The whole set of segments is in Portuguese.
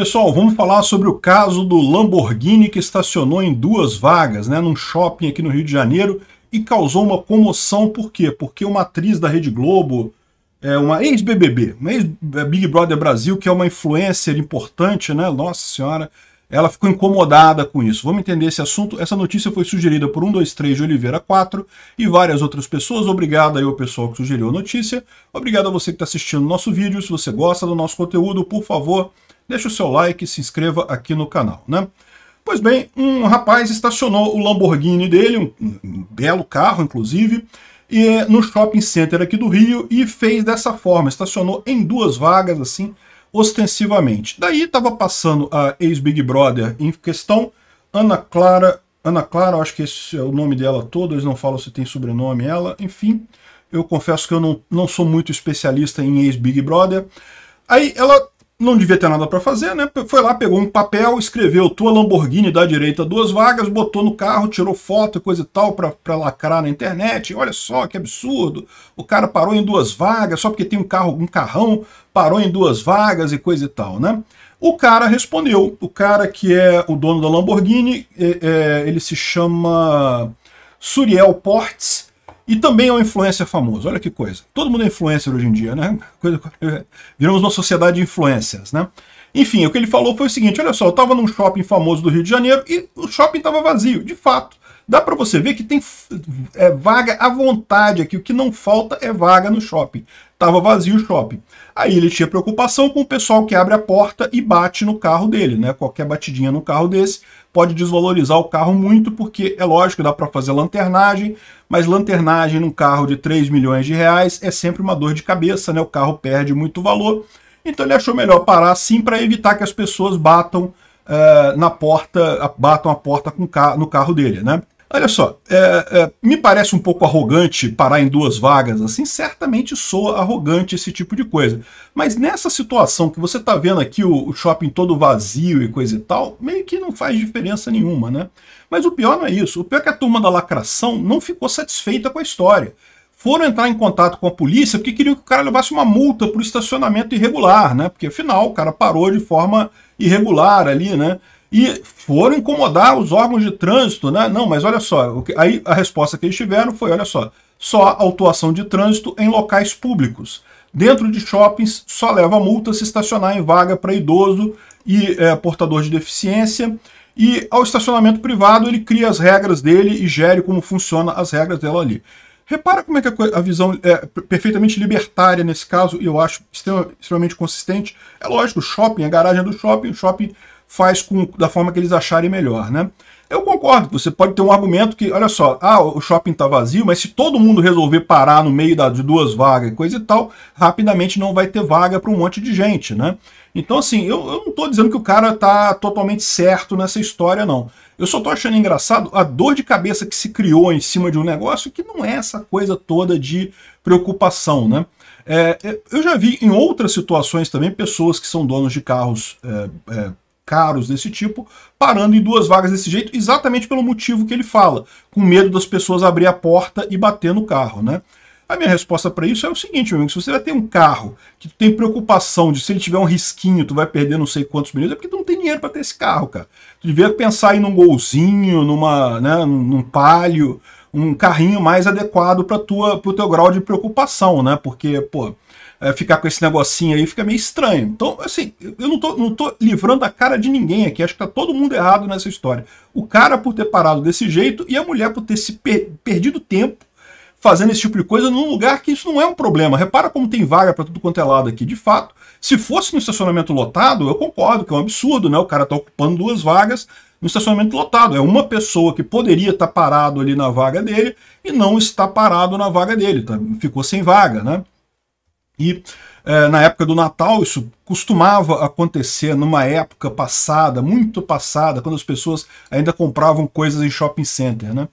Pessoal, vamos falar sobre o caso do Lamborghini que estacionou em duas vagas, né, num shopping aqui no Rio de Janeiro e causou uma comoção, por quê? Porque uma atriz da Rede Globo, é uma ex-BBB, uma ex-Big Brother Brasil, que é uma influencer importante, né, nossa senhora, ela ficou incomodada com isso. Vamos entender esse assunto. Essa notícia foi sugerida por 123 de Oliveira 4 e várias outras pessoas. Obrigado aí ao pessoal que sugeriu a notícia. Obrigado a você que está assistindo o nosso vídeo. Se você gosta do nosso conteúdo, por favor, deixe o seu like e se inscreva aqui no canal, né? Pois bem, um rapaz estacionou o Lamborghini dele, um, belo carro inclusive, e eh, no shopping center aqui do Rio e fez dessa forma, estacionou em duas vagas assim, ostensivamente. Daí estava passando a ex-Big Brother em questão, Ana Clara, Ana Clara, acho que esse é o nome dela todo, eles não falam se tem sobrenome ela, enfim, eu confesso que eu não, não sou muito especialista em ex-Big Brother. Aí ela não devia ter nada para fazer, né? Foi lá, pegou um papel, escreveu tua Lamborghini da direita duas vagas, botou no carro, tirou foto e coisa e tal para lacrar na internet. olha só que absurdo. O cara parou em duas vagas só porque tem um carro, um carrão, parou em duas vagas e coisa e tal, né? O cara respondeu. O cara que é o dono da Lamborghini, é, é, ele se chama Suriel Portes e também é um influencer famoso. Olha que coisa. Todo mundo é influencer hoje em dia, né? Coisa, viramos uma sociedade de influencers, né? Enfim, o que ele falou foi o seguinte: olha só, eu estava num shopping famoso do Rio de Janeiro e o shopping estava vazio, de fato. Dá para você ver que tem é, vaga à vontade aqui. O que não falta é vaga no shopping. Tava vazio o shopping. Aí ele tinha preocupação com o pessoal que abre a porta e bate no carro dele, né? Qualquer batidinha no carro desse pode desvalorizar o carro muito, porque é lógico, dá para fazer lanternagem, mas lanternagem num carro de 3 milhões de reais é sempre uma dor de cabeça, né? O carro perde muito valor. Então ele achou melhor parar assim para evitar que as pessoas batam uh, na porta, batam a porta com, no carro dele, né? Olha só, é, é, me parece um pouco arrogante parar em duas vagas assim, certamente soa arrogante esse tipo de coisa. Mas nessa situação que você está vendo aqui o, o, shopping todo vazio e coisa e tal, meio que não faz diferença nenhuma, né? Mas o pior não é isso, o pior é que a turma da lacração não ficou satisfeita com a história. Foram entrar em contato com a polícia porque queriam que o cara levasse uma multa por estacionamento irregular, né? Porque afinal o cara parou de forma irregular ali, né? e foram incomodar os órgãos de trânsito, né? Não, mas olha só, aí a resposta que eles tiveram foi, olha só, só autuação de trânsito em locais públicos. Dentro de shoppings, só leva multa se estacionar em vaga para idoso e é, portador de deficiência. E ao estacionamento privado, ele cria as regras dele e gere como funciona as regras dela ali. Repara como é que a, visão é perfeitamente libertária nesse caso, e eu acho extremamente consistente. É lógico, o shopping, a garagem do shopping, o shopping faz com, da forma que eles acharem melhor, né? Eu concordo, você pode ter um argumento que, olha só, ah, o shopping está vazio, mas se todo mundo resolver parar no meio da, de duas vagas e coisa e tal, rapidamente não vai ter vaga para um monte de gente, né? Então, assim, eu, eu não estou dizendo que o cara está totalmente certo nessa história, não. Eu só estou achando engraçado a dor de cabeça que se criou em cima de um negócio que não é essa coisa toda de preocupação, né? É, é eu já vi em outras situações também pessoas que são donos de carros é, é, caros desse tipo, parando em duas vagas desse jeito, exatamente pelo motivo que ele fala, com medo das pessoas abrir a porta e bater no carro, né? A minha resposta para isso é o seguinte, meu amigo, se você vai ter um carro que tu tem preocupação de se ele tiver um risquinho, tu vai perder não sei quantos minutos, é porque tu não tem dinheiro para ter esse carro, cara. Tu devia pensar em num golzinho, numa, né, num palio, um carrinho mais adequado para o teu grau de preocupação, né? Porque, pô, é, ficar com esse negocinho aí fica meio estranho. Então, assim, eu não tô, não tô livrando a cara de ninguém aqui. Acho que tá todo mundo errado nessa história. O cara por ter parado desse jeito e a mulher por ter se per perdido tempo fazendo esse tipo de coisa num lugar que isso não é um problema. Repara como tem vaga para tudo quanto é lado aqui. De fato, se fosse no estacionamento lotado, eu concordo que é um absurdo, né? O cara está ocupando duas vagas no estacionamento lotado. É uma pessoa que poderia estar tá parado ali na vaga dele e não está parado na vaga dele, tá? ficou sem vaga, né? E é, na época do Natal, isso costumava acontecer numa época passada, muito passada, quando as pessoas ainda compravam coisas em shopping center, né?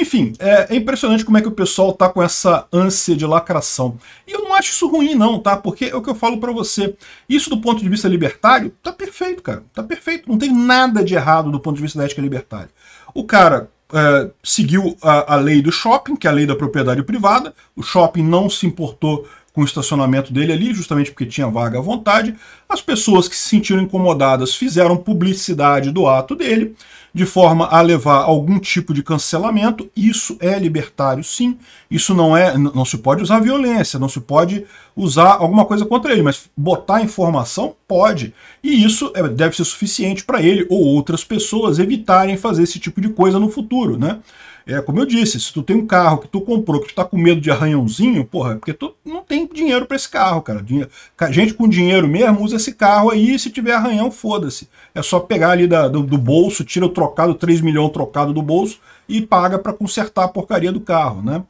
Enfim, é, é, impressionante como é que o pessoal tá com essa ânsia de lacração. E eu não acho isso ruim não, tá? Porque é o que eu falo para você. Isso do ponto de vista libertário, tá perfeito, cara. Tá perfeito. Não tem nada de errado do ponto de vista da ética libertária. O cara é, seguiu a, a lei do shopping, que é a lei da propriedade privada. O shopping não se importou com o estacionamento dele ali, justamente porque tinha vaga à vontade. As pessoas que se sentiram incomodadas fizeram publicidade do ato dele de forma a levar algum tipo de cancelamento. Isso é libertário, sim. Isso não é, não se pode usar violência, não se pode usar alguma coisa contra ele, mas botar informação pode. E isso é, deve ser suficiente para ele ou outras pessoas evitarem fazer esse tipo de coisa no futuro, né? É, como eu disse, se tu tem um carro que tu comprou, que tu tá com medo de arranhãozinho, porra, é porque tu não tem dinheiro para esse carro, cara. Dinheiro, gente com dinheiro mesmo usa esse carro aí, se tiver arranhão, foda-se. É só pegar ali da, do, do bolso, tira o trocado, 3 milhões trocado do bolso e paga para consertar a porcaria do carro, né?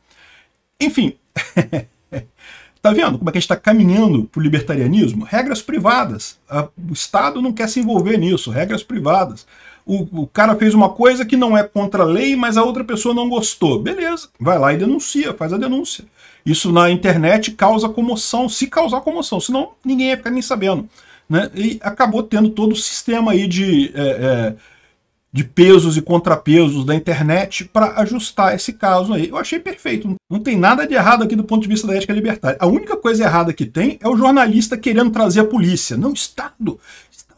Enfim, tá vendo como é que a gente está caminhando para o libertarianismo? Regras privadas, o Estado não quer se envolver nisso, regras privadas. O, o cara fez uma coisa que não é contra a lei, mas a outra pessoa não gostou. Beleza, vai lá e denuncia, faz a denúncia. Isso na internet causa comoção, se causar comoção, senão ninguém ia ficar nem sabendo. Né? E acabou tendo todo o sistema aí de é, é de pesos e contrapesos da internet para ajustar esse caso aí. Eu achei perfeito. Não tem nada de errado aqui do ponto de vista da ética libertária. A única coisa errada que tem é o jornalista querendo trazer a polícia. Não, Estado.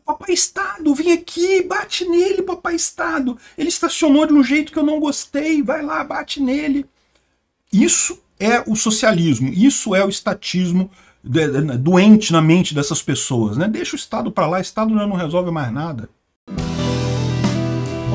Papai Estado, vem aqui, bate nele, Papai Estado. Ele estacionou de um jeito que eu não gostei, vai lá, bate nele. Isso é o socialismo, isso é o estatismo doente na mente dessas pessoas. Né? Deixa o Estado para lá, Estado não resolve mais nada.